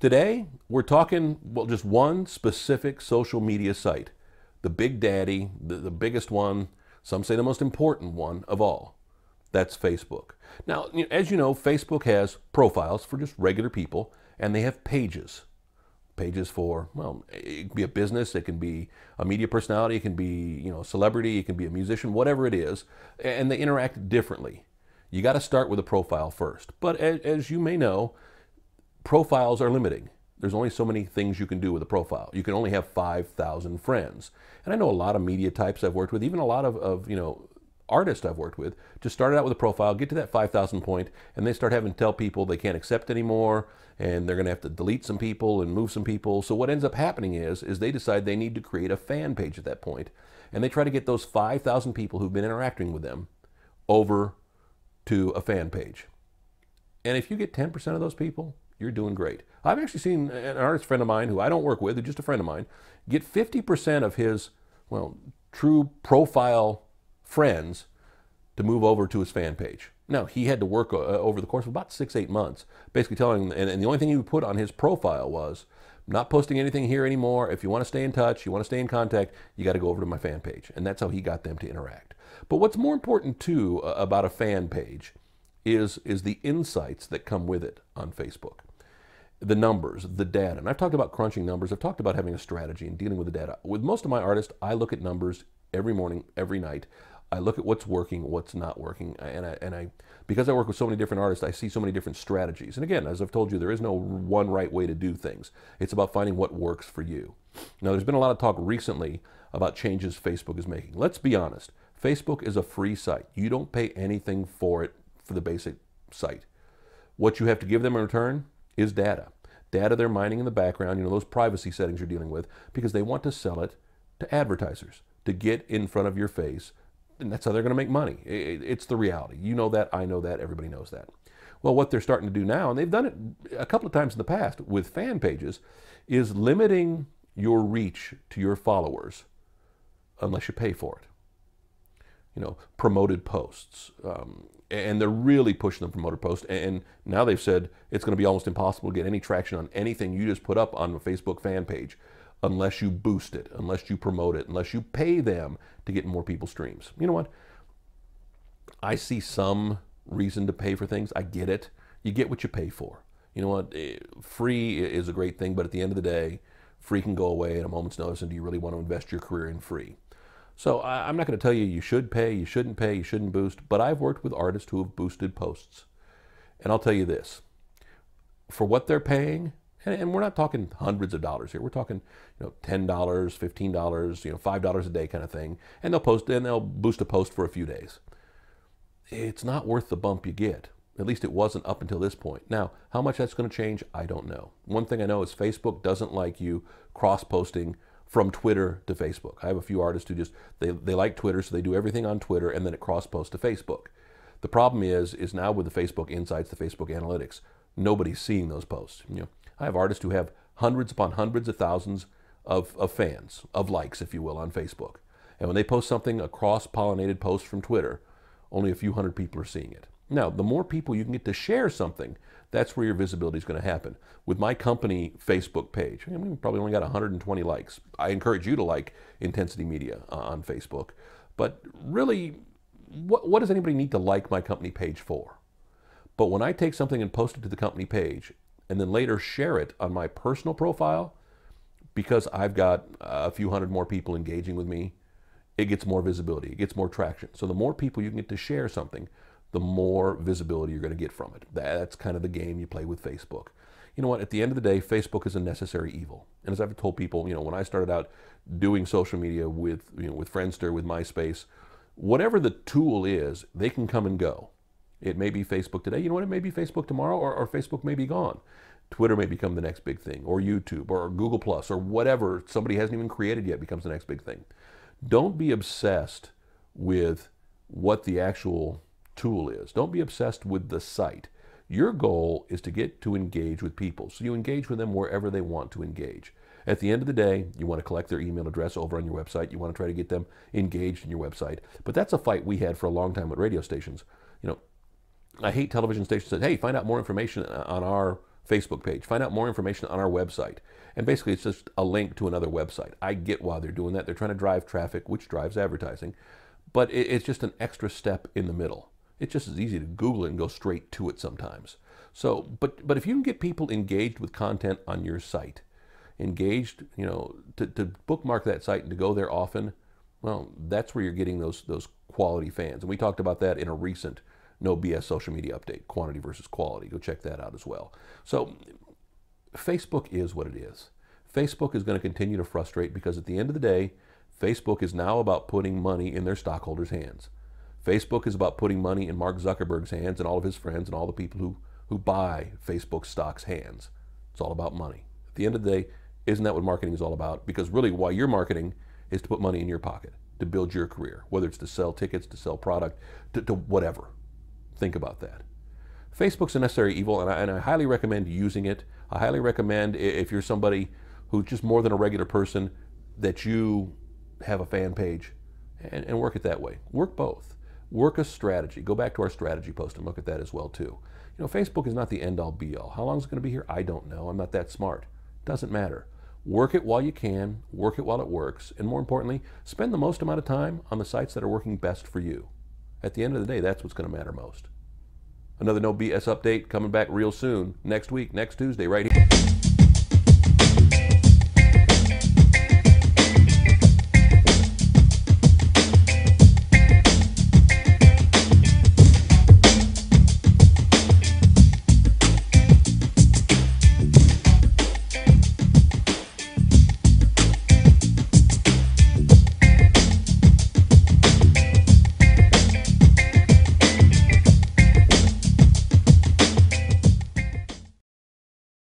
Today, we're talking well, just one specific social media site, the big daddy, the, the biggest one, some say the most important one of all. That's Facebook. Now, as you know, Facebook has profiles for just regular people, and they have pages. Pages for, well, it can be a business, it can be a media personality, it can be, you know, a celebrity, it can be a musician, whatever it is, and they interact differently. You got to start with a profile first. But as, as you may know, profiles are limiting. There's only so many things you can do with a profile. You can only have 5,000 friends. And I know a lot of media types I've worked with, even a lot of, of you know, artists I've worked with, just started out with a profile, get to that 5,000 point, and they start having to tell people they can't accept anymore, and they're going to have to delete some people and move some people. So what ends up happening is, is they decide they need to create a fan page at that point, and they try to get those 5,000 people who've been interacting with them over to a fan page. And if you get 10% of those people, you're doing great. I've actually seen an artist friend of mine who I don't work with, just a friend of mine, get 50% of his, well, true profile friends to move over to his fan page. Now, he had to work uh, uh, over the course of about six, eight months, basically telling, and, and the only thing he would put on his profile was, not posting anything here anymore. If you want to stay in touch, you want to stay in contact, you got to go over to my fan page. And that's how he got them to interact. But what's more important, too, uh, about a fan page is, is the insights that come with it on Facebook the numbers, the data. And I've talked about crunching numbers. I've talked about having a strategy and dealing with the data. With most of my artists, I look at numbers every morning, every night. I look at what's working, what's not working, and I, and I, because I work with so many different artists, I see so many different strategies. And again, as I've told you, there is no one right way to do things. It's about finding what works for you. Now, there's been a lot of talk recently about changes Facebook is making. Let's be honest. Facebook is a free site. You don't pay anything for it for the basic site. What you have to give them in return is data data they're mining in the background, you know, those privacy settings you're dealing with, because they want to sell it to advertisers to get in front of your face. And that's how they're going to make money. It's the reality. You know that, I know that, everybody knows that. Well, what they're starting to do now, and they've done it a couple of times in the past with fan pages, is limiting your reach to your followers unless you pay for it you know, promoted posts. Um, and they're really pushing the promoted posts. And now they've said it's going to be almost impossible to get any traction on anything you just put up on a Facebook fan page unless you boost it, unless you promote it, unless you pay them to get more people streams. You know what? I see some reason to pay for things. I get it. You get what you pay for. You know what? Eh, free is a great thing, but at the end of the day, free can go away at a moment's notice. And do you really want to invest your career in free? So I, am not going to tell you you should pay, you shouldn't pay, you shouldn't boost, but I've worked with artists who have boosted posts. And I'll tell you this for what they're paying, and, and we're not talking hundreds of dollars here. We're talking, you know, ten dollars, fifteen dollars, you know, five dollars a day kind of thing. And they'll post and they'll boost a post for a few days. It's not worth the bump you get. At least it wasn't up until this point. Now, how much that's going to change, I don't know. One thing I know is Facebook doesn't like you cross posting from Twitter to Facebook. I have a few artists who just they, they like Twitter, so they do everything on Twitter and then it cross posts to Facebook. The problem is is now with the Facebook Insights, the Facebook Analytics, nobody's seeing those posts. You know, I have artists who have hundreds upon hundreds of thousands of, of fans, of likes, if you will, on Facebook. And when they post something, a cross-pollinated post from Twitter, only a few hundred people are seeing it. Now, the more people you can get to share something, that's where your visibility is going to happen. With my company Facebook page, I mean, probably only got 120 likes. I encourage you to like Intensity Media uh, on Facebook. But really, what, what does anybody need to like my company page for? But when I take something and post it to the company page and then later share it on my personal profile, because I've got a few hundred more people engaging with me, it gets more visibility, it gets more traction. So the more people you can get to share something, the more visibility you're going to get from it. That's kind of the game you play with Facebook. You know what? At the end of the day, Facebook is a necessary evil. And as I've told people, you know, when I started out doing social media with, you know, with Friendster, with MySpace, whatever the tool is, they can come and go. It may be Facebook today. You know what? It may be Facebook tomorrow, or, or Facebook may be gone. Twitter may become the next big thing, or YouTube, or Google Plus, or whatever somebody hasn't even created yet becomes the next big thing. Don't be obsessed with what the actual tool is. Don't be obsessed with the site. Your goal is to get to engage with people. So you engage with them wherever they want to engage. At the end of the day, you want to collect their email address over on your website. You want to try to get them engaged in your website. But that's a fight we had for a long time with radio stations. You know, I hate television stations that, hey, find out more information on our Facebook page. Find out more information on our website. And basically, it's just a link to another website. I get why they're doing that. They're trying to drive traffic, which drives advertising. But it's just an extra step in the middle. It's just as easy to Google it and go straight to it sometimes. So, but, but if you can get people engaged with content on your site, engaged, you know, to, to bookmark that site and to go there often, well, that's where you're getting those, those quality fans. And we talked about that in a recent No BS social media update, quantity versus quality. Go check that out as well. So Facebook is what it is. Facebook is going to continue to frustrate because at the end of the day, Facebook is now about putting money in their stockholders' hands. Facebook is about putting money in Mark Zuckerberg's hands and all of his friends and all the people who, who buy Facebook stock's hands. It's all about money. At the end of the day, isn't that what marketing is all about? Because really, why you're marketing is to put money in your pocket, to build your career, whether it's to sell tickets, to sell product, to, to whatever. Think about that. Facebook's a necessary evil, and I, and I highly recommend using it. I highly recommend if you're somebody who's just more than a regular person, that you have a fan page and, and work it that way. Work both. Work a strategy. Go back to our strategy post and look at that as well too. You know, Facebook is not the end all be all. How long is it going to be here? I don't know. I'm not that smart. Doesn't matter. Work it while you can, work it while it works, and more importantly, spend the most amount of time on the sites that are working best for you. At the end of the day, that's what's going to matter most. Another No BS update coming back real soon, next week, next Tuesday, right here.